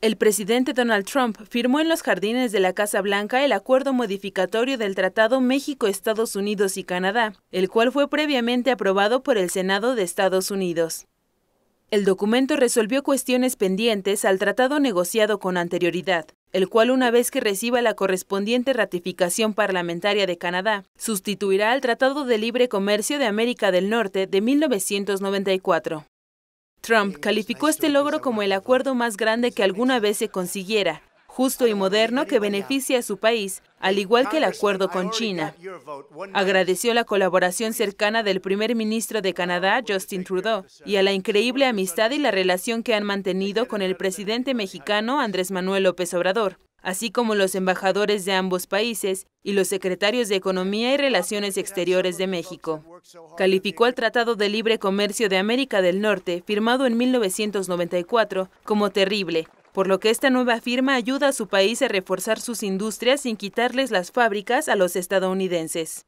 El presidente Donald Trump firmó en los jardines de la Casa Blanca el acuerdo modificatorio del Tratado México-Estados Unidos y Canadá, el cual fue previamente aprobado por el Senado de Estados Unidos. El documento resolvió cuestiones pendientes al tratado negociado con anterioridad, el cual una vez que reciba la correspondiente ratificación parlamentaria de Canadá, sustituirá al Tratado de Libre Comercio de América del Norte de 1994. Trump calificó este logro como el acuerdo más grande que alguna vez se consiguiera, justo y moderno que beneficie a su país, al igual que el acuerdo con China. Agradeció la colaboración cercana del primer ministro de Canadá, Justin Trudeau, y a la increíble amistad y la relación que han mantenido con el presidente mexicano Andrés Manuel López Obrador así como los embajadores de ambos países y los secretarios de Economía y Relaciones Exteriores de México. Calificó al Tratado de Libre Comercio de América del Norte, firmado en 1994, como terrible, por lo que esta nueva firma ayuda a su país a reforzar sus industrias sin quitarles las fábricas a los estadounidenses.